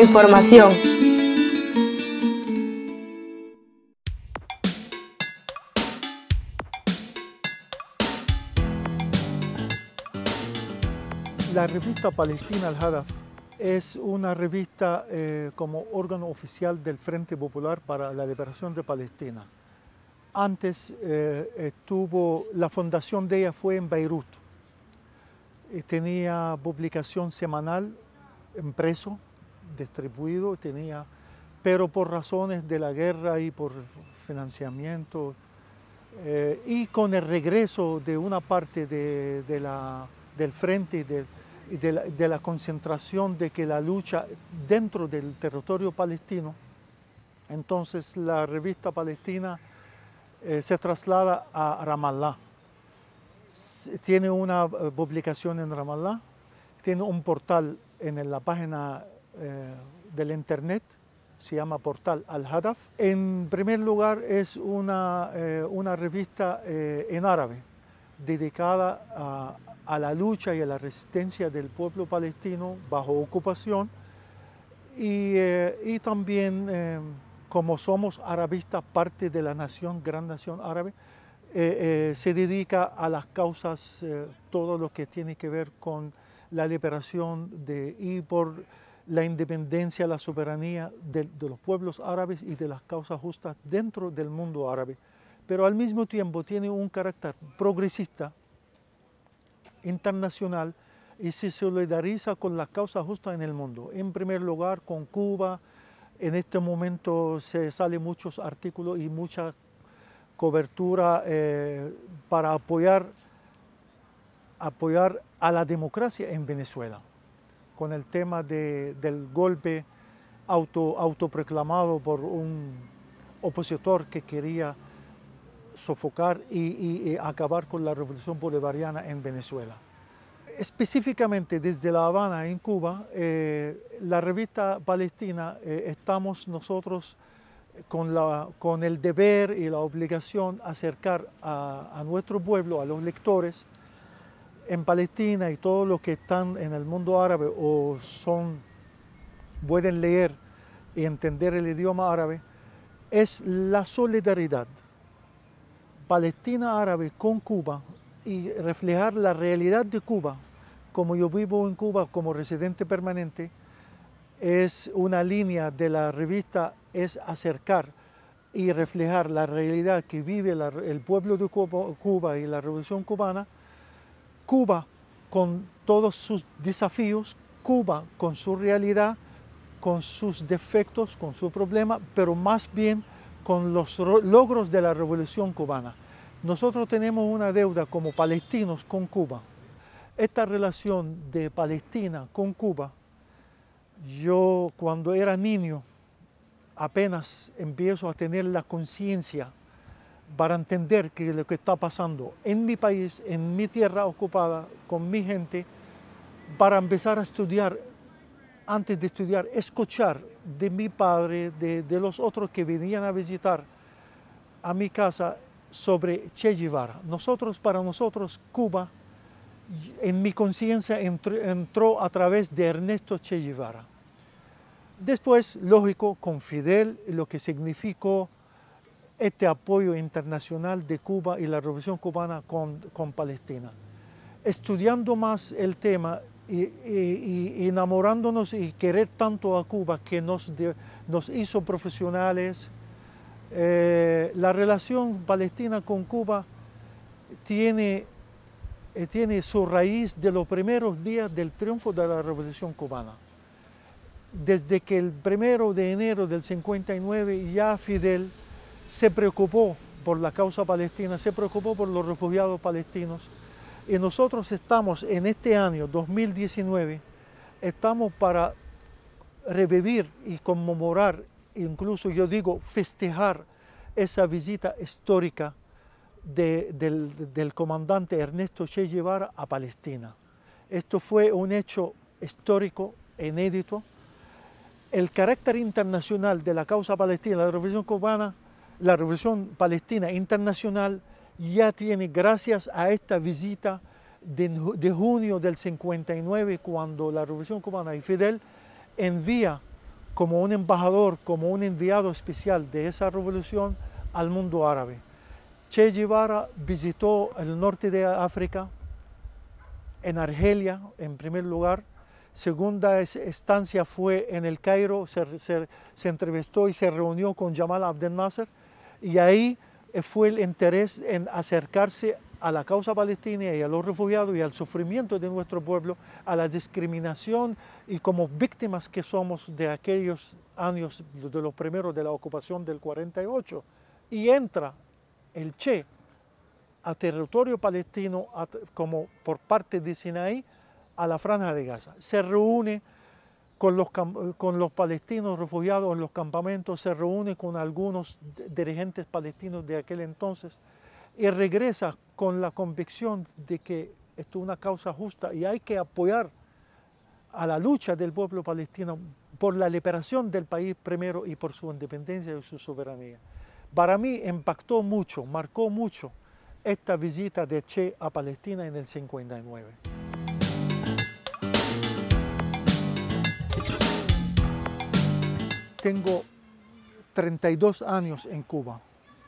Información. La revista Palestina al Hadaf es una revista eh, como órgano oficial del Frente Popular para la Liberación de Palestina. Antes eh, estuvo, la fundación de ella fue en Beirut. Eh, tenía publicación semanal, preso distribuido, tenía, pero por razones de la guerra y por financiamiento, eh, y con el regreso de una parte de, la, del frente de, de, la, concentración de que la lucha dentro del territorio palestino, entonces la revista palestina eh, se traslada a Ramallah. Tiene una eh, publicación en Ramallah, tiene un portal en la página eh, del Internet, se llama Portal Al-Hadaf. En primer lugar es una, eh, una revista eh, en árabe dedicada a, la lucha y a la resistencia del pueblo palestino bajo ocupación y, y también como somos arabistas, parte de la nación, gran nación árabe, se dedica a las causas, todo lo que tiene que ver con la liberación de y por la independencia, la soberanía de, los pueblos árabes y de las causas justas dentro del mundo árabe, pero al mismo tiempo tiene un carácter progresista, internacional, y se solidariza con las causas justas en el mundo. En primer lugar, con Cuba, en este momento se salen muchos artículos y mucha cobertura eh, para apoyar, apoyar a la democracia en Venezuela con el tema del golpe auto, autoproclamado por un opositor que quería sofocar y, acabar con la revolución bolivariana en Venezuela. Específicamente desde La Habana, en Cuba, eh, la revista Palestina eh, estamos nosotros con, la, con, el deber y la obligación acercar a, a nuestro pueblo, a los lectores, en Palestina y todos los que están en el mundo árabe o son, pueden leer y entender el idioma árabe, es la solidaridad palestina árabe con Cuba y reflejar la realidad de Cuba, como yo vivo en Cuba como residente permanente, es una línea de la revista, es acercar y reflejar la realidad que vive el pueblo de Cuba y la revolución cubana Cuba con todos sus desafíos, Cuba con su realidad, con sus defectos, con su problema, pero más bien con los logros de la revolución cubana. Nosotros tenemos una deuda como palestinos con Cuba. Esta relación de Palestina con Cuba, yo cuando era niño apenas empiezo a tener la conciencia para entender que lo que está pasando en mi país, en mi tierra ocupada, con mi gente, para empezar a estudiar, antes de estudiar, escuchar de mi padre, de, los otros que venían a visitar a mi casa sobre Che Guevara. Nosotros, para nosotros, Cuba, en mi conciencia entró, entró, a través de Ernesto Che Guevara. Después, lógico, con Fidel, lo que significó este apoyo internacional de Cuba y la Revolución Cubana con, con Palestina. Estudiando más el tema y, enamorándonos y querer tanto a Cuba que nos, nos hizo profesionales, eh, la relación palestina con Cuba tiene, eh, tiene su raíz de los primeros días del triunfo de la Revolución Cubana desde que el primero de enero del 59 ya Fidel se preocupó por la causa palestina, se preocupó por los refugiados palestinos. Y nosotros estamos en este año 2019, estamos para revivir y conmemorar, incluso yo digo festejar esa visita histórica del, del, comandante Ernesto Che Guevara a Palestina. Esto fue un hecho histórico, inédito. El carácter internacional de la causa palestina, la revolución cubana, la Revolución Palestina Internacional ya tiene, gracias a esta visita de, junio del 59, cuando la Revolución Cubana y Fidel envía como un embajador, como un enviado especial de esa revolución al mundo árabe. Che Guevara visitó el norte de África, en Argelia en primer lugar, segunda estancia fue en el Cairo, se, entrevistó y se reunió con Jamal Abdel Nasser, y ahí eh, fue el interés en acercarse a la causa palestina y a los refugiados y al sufrimiento de nuestro pueblo, a la discriminación y como víctimas que somos de aquellos años, de los primeros de la ocupación del 48. Y entra el Che a territorio palestino como por parte de Sinaí a la franja de Gaza. Se reúne con los, eh, con los palestinos refugiados en los campamentos, se reúne con algunos dirigentes palestinos de aquel entonces y regresa con la convicción de que esto es una causa justa y hay que apoyar a la lucha del pueblo palestino por la liberación del país primero y por su independencia y su soberanía. Para mí impactó mucho, marcó mucho esta visita de Che a Palestina en el 59. Tengo 32 años en Cuba.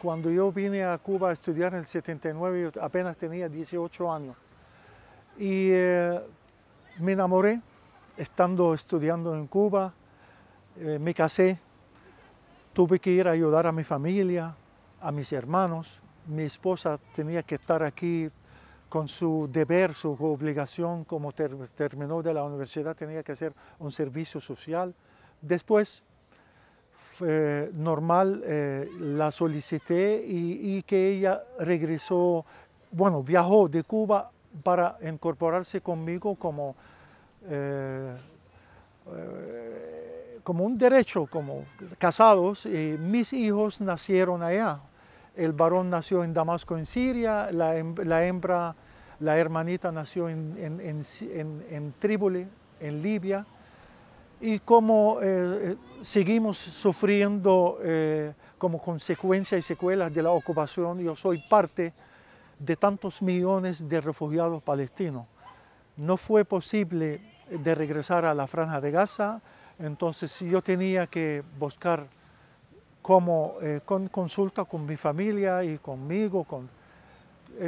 Cuando yo vine a Cuba a estudiar en el 79, apenas tenía 18 años. Y eh, me enamoré estando estudiando en Cuba, eh, me casé, tuve que ir a ayudar a mi familia, a mis hermanos. Mi esposa tenía que estar aquí con su deber, su obligación, como terminó de la universidad, tenía que hacer un servicio social. Después eh, normal eh, la solicité y, que ella regresó, bueno, viajó de Cuba para incorporarse conmigo como, eh, como un derecho, como casados. mis hijos nacieron allá. El varón nació en Damasco, en Siria, la, hembra, la hermanita nació en, en, en Trípoli, en Libia y como eh, eh, seguimos sufriendo eh, como consecuencia y secuelas de la ocupación. Yo soy parte de tantos millones de refugiados palestinos. No fue posible de regresar a la franja de Gaza, entonces yo tenía que buscar como con consulta con mi familia y conmigo,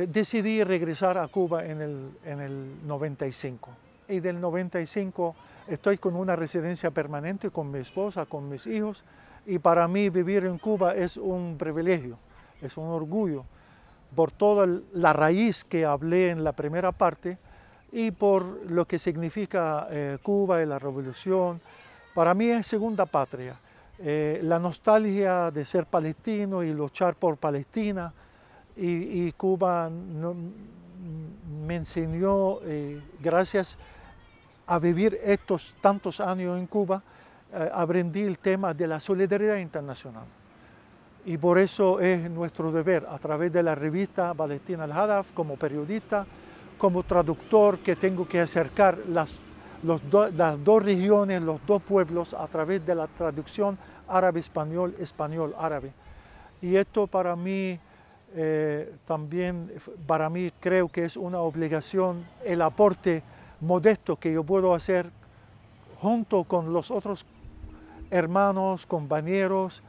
decidí regresar a Cuba en el 95 y del 95 estoy con una residencia permanente con mi esposa, con mis hijos y para mí vivir en Cuba es un privilegio, es un orgullo por toda la raíz que hablé en la primera parte y por lo que significa eh, Cuba y la revolución. Para mí es segunda patria. Eh, la nostalgia de ser palestino y luchar por Palestina y, Cuba me enseñó, eh, gracias a vivir estos tantos años en Cuba, eh, aprendí el tema de la solidaridad internacional. Y por eso es nuestro deber, a través de la revista Palestina Al-Hadaf, como periodista, como traductor, que tengo que acercar las, las dos regiones, los dos pueblos, a través de la traducción árabe-español, español-árabe. Y esto para mí eh, también, para mí creo que es una obligación, el aporte modesto que yo puedo hacer junto con los otros hermanos, compañeros,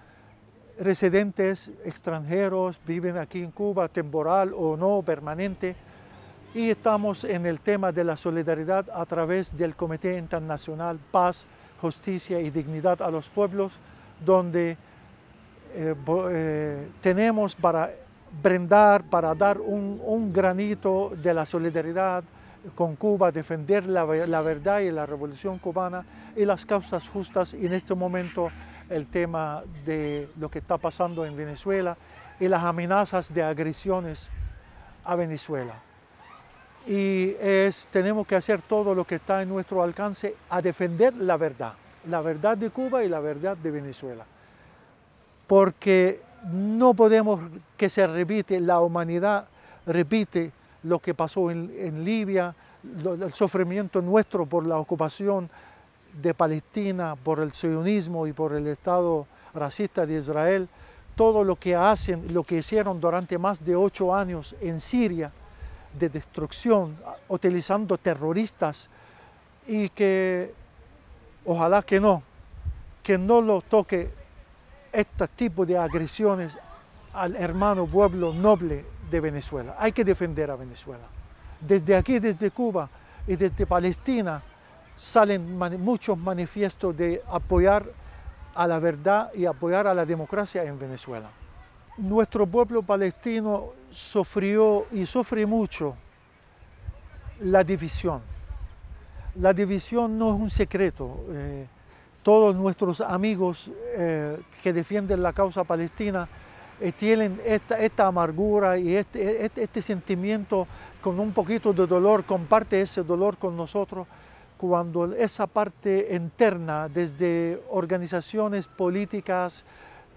residentes extranjeros, viven aquí en Cuba, temporal o no, permanente. Y estamos en el tema de la solidaridad a través del Comité Internacional Paz, Justicia y Dignidad a los Pueblos, donde eh, eh, tenemos para brindar, para dar un granito de la solidaridad, con Cuba, defender la, verdad y la revolución cubana y las causas justas y en este momento el tema de lo que está pasando en Venezuela y las amenazas de agresiones a Venezuela. Y es, tenemos que hacer todo lo que está en nuestro alcance a defender la verdad, la verdad de Cuba y la verdad de Venezuela. Porque no podemos que se repite, la humanidad repite lo que pasó en, Libia, el sufrimiento nuestro por la ocupación de Palestina, por el sionismo y por el Estado racista de Israel, todo lo que hacen, lo que hicieron durante más de ocho años en Siria de destrucción, utilizando terroristas y que ojalá que no, que no lo toque este tipo de agresiones al hermano pueblo noble de Venezuela. Hay que defender a Venezuela. Desde aquí, desde Cuba y desde Palestina salen muchos manifiestos de apoyar a la verdad y apoyar a la democracia en Venezuela. Nuestro pueblo palestino sufrió y sufre mucho la división. La división no es un secreto. Eh, todos nuestros amigos eh, que defienden la causa palestina eh, tienen esta, amargura y este, este, este, sentimiento con un poquito de dolor, comparte ese dolor con nosotros, cuando esa parte interna, desde organizaciones políticas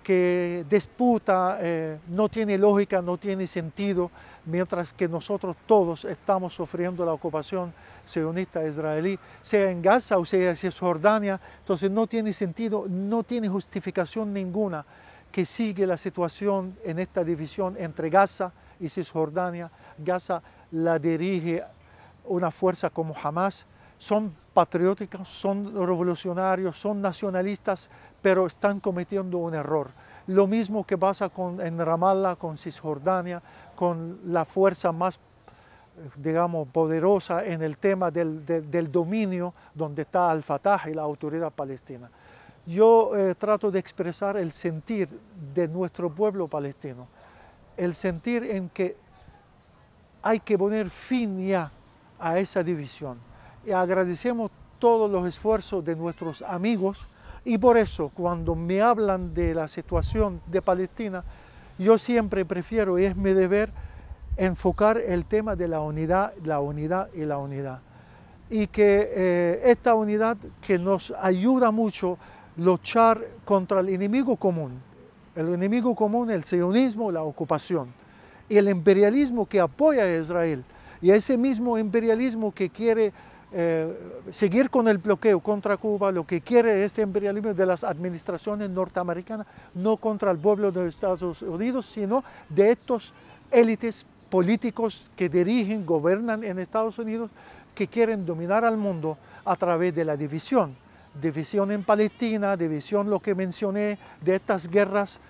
que disputa, eh, no tiene lógica, no tiene sentido, mientras que nosotros todos estamos sufriendo la ocupación sionista israelí, sea en Gaza o sea en Cisjordania, entonces no tiene sentido, no tiene justificación ninguna que sigue la situación en esta división entre Gaza y Cisjordania. Gaza la dirige una fuerza como Hamas. Son patrióticos, son revolucionarios, son nacionalistas, pero están cometiendo un error. Lo mismo que pasa con, en Ramallah, con Cisjordania, con la fuerza más digamos, poderosa en el tema del, del dominio donde está Al-Fatah y la autoridad palestina yo eh, trato de expresar el sentir de nuestro pueblo palestino, el sentir en que hay que poner fin ya a esa división. Y agradecemos todos los esfuerzos de nuestros amigos y por eso cuando me hablan de la situación de Palestina, yo siempre prefiero, y es mi deber, enfocar el tema de la unidad, la unidad y la unidad. Y que eh, esta unidad que nos ayuda mucho luchar contra el enemigo común. El enemigo común, el sionismo, la ocupación y el imperialismo que apoya a Israel y ese mismo imperialismo que quiere eh, seguir con el bloqueo contra Cuba, lo que quiere el este imperialismo de las administraciones norteamericanas, no contra el pueblo de Estados Unidos, sino de estos élites políticos que dirigen, gobiernan en Estados Unidos, que quieren dominar al mundo a través de la división división en Palestina, división lo que mencioné de estas guerras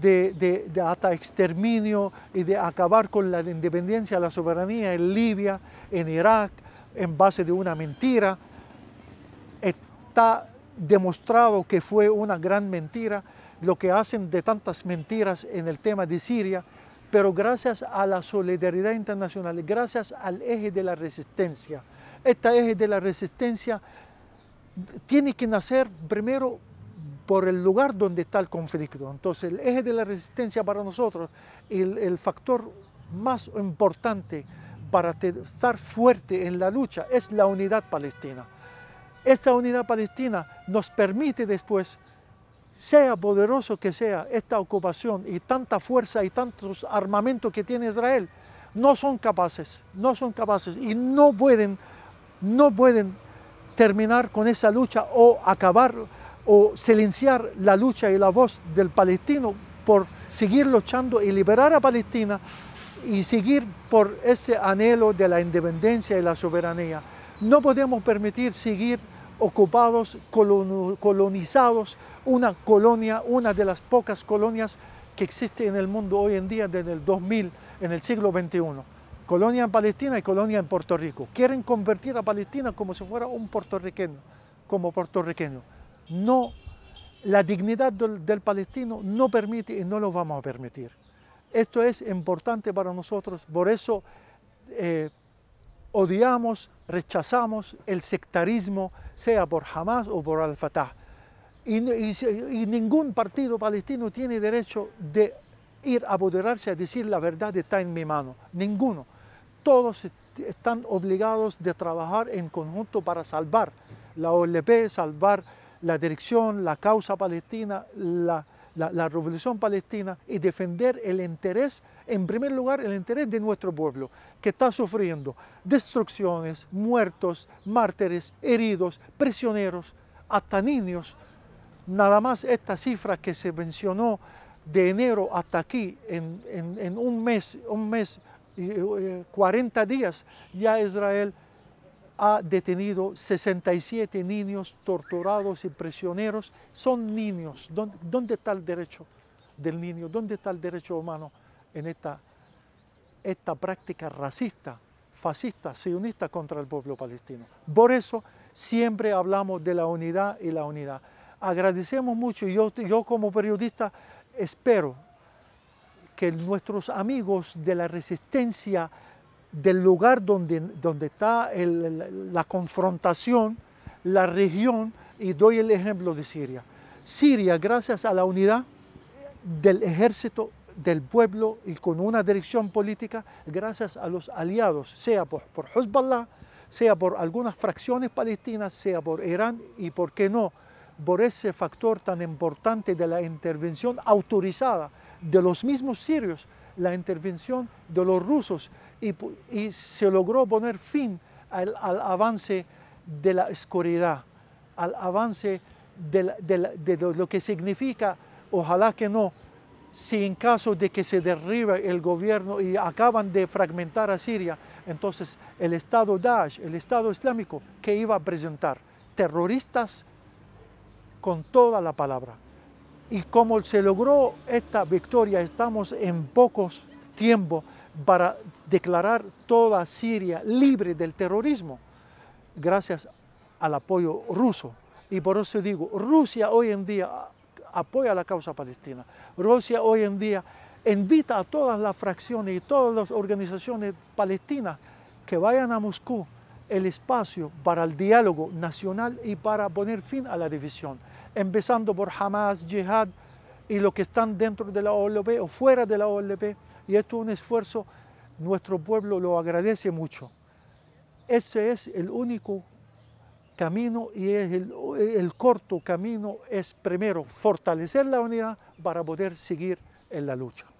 de, de, hasta exterminio y de acabar con la independencia, la soberanía en Libia, en Irak, en base de una mentira. Está demostrado que fue una gran mentira lo que hacen de tantas mentiras en el tema de Siria, pero gracias a la solidaridad internacional, gracias al eje de la resistencia. Este eje de la resistencia tiene que nacer primero por el lugar donde está el conflicto. Entonces, el eje de la resistencia para nosotros, el, el factor más importante para estar fuerte en la lucha es la unidad palestina. Esa unidad palestina nos permite después, sea poderoso que sea esta ocupación y tanta fuerza y tantos armamentos que tiene Israel, no son capaces, no son capaces y no pueden, no pueden terminar con esa lucha o acabar o silenciar la lucha y la voz del palestino por seguir luchando y liberar a Palestina y seguir por ese anhelo de la independencia y la soberanía. No podemos permitir seguir ocupados, colonizados, una colonia, una de las pocas colonias que existe en el mundo hoy en día desde el 2000, en el siglo XXI colonia en Palestina y colonia en Puerto Rico. Quieren convertir a Palestina como si fuera un puertorriqueño, como puertorriqueño. No, la dignidad del, palestino no permite y no lo vamos a permitir. Esto es importante para nosotros, por eso eh, odiamos, rechazamos el sectarismo, sea por Hamas o por Al-Fatah. Y, y ningún partido palestino tiene derecho de ir a apoderarse a decir la verdad está en mi mano. Ninguno todos están obligados de trabajar en conjunto para salvar la OLP, salvar la dirección, la causa palestina, la, revolución palestina y defender el interés, en primer lugar, el interés de nuestro pueblo, que está sufriendo destrucciones, muertos, mártires, heridos, prisioneros, hasta niños. Nada más esta cifra que se mencionó de enero hasta aquí, en, en un mes, un mes 40 eh, días, ya Israel ha detenido 67 niños torturados y prisioneros. Son niños. ¿Dónde, está el derecho del niño? ¿Dónde está el derecho humano en esta, esta práctica racista, fascista, sionista contra el pueblo palestino? Por eso siempre hablamos de la unidad y la unidad. Agradecemos mucho. y yo como periodista espero que nuestros amigos de la resistencia del lugar donde, donde está la confrontación, la región, y doy el ejemplo de Siria. Siria, gracias a la unidad del ejército del pueblo y con una dirección política, gracias a los aliados, sea por, por Hezbollah, sea por algunas fracciones palestinas, sea por Irán y, por qué no, por ese factor tan importante de la intervención autorizada de los mismos sirios la intervención de los rusos y, se logró poner fin al, avance de la oscuridad, al avance de, lo que significa, ojalá que no, si en caso de que se derribe el gobierno y acaban de fragmentar a Siria, entonces el Estado Daesh, el Estado Islámico, que iba a presentar? Terroristas con toda la palabra. Y como se logró esta victoria, estamos en pocos tiempos para declarar toda Siria libre del terrorismo, gracias al apoyo ruso. Y por eso digo, Rusia hoy en día apoya la causa palestina. Rusia hoy en día invita a todas las fracciones y todas las organizaciones palestinas que vayan a Moscú el espacio para el diálogo nacional y para poner fin a la división empezando por Hamas, Jihad y los que están dentro de la OLP o fuera de la OLP. Y esto es un esfuerzo, nuestro pueblo lo agradece mucho. Ese es el único camino y el corto camino es primero fortalecer la unidad para poder seguir en la lucha.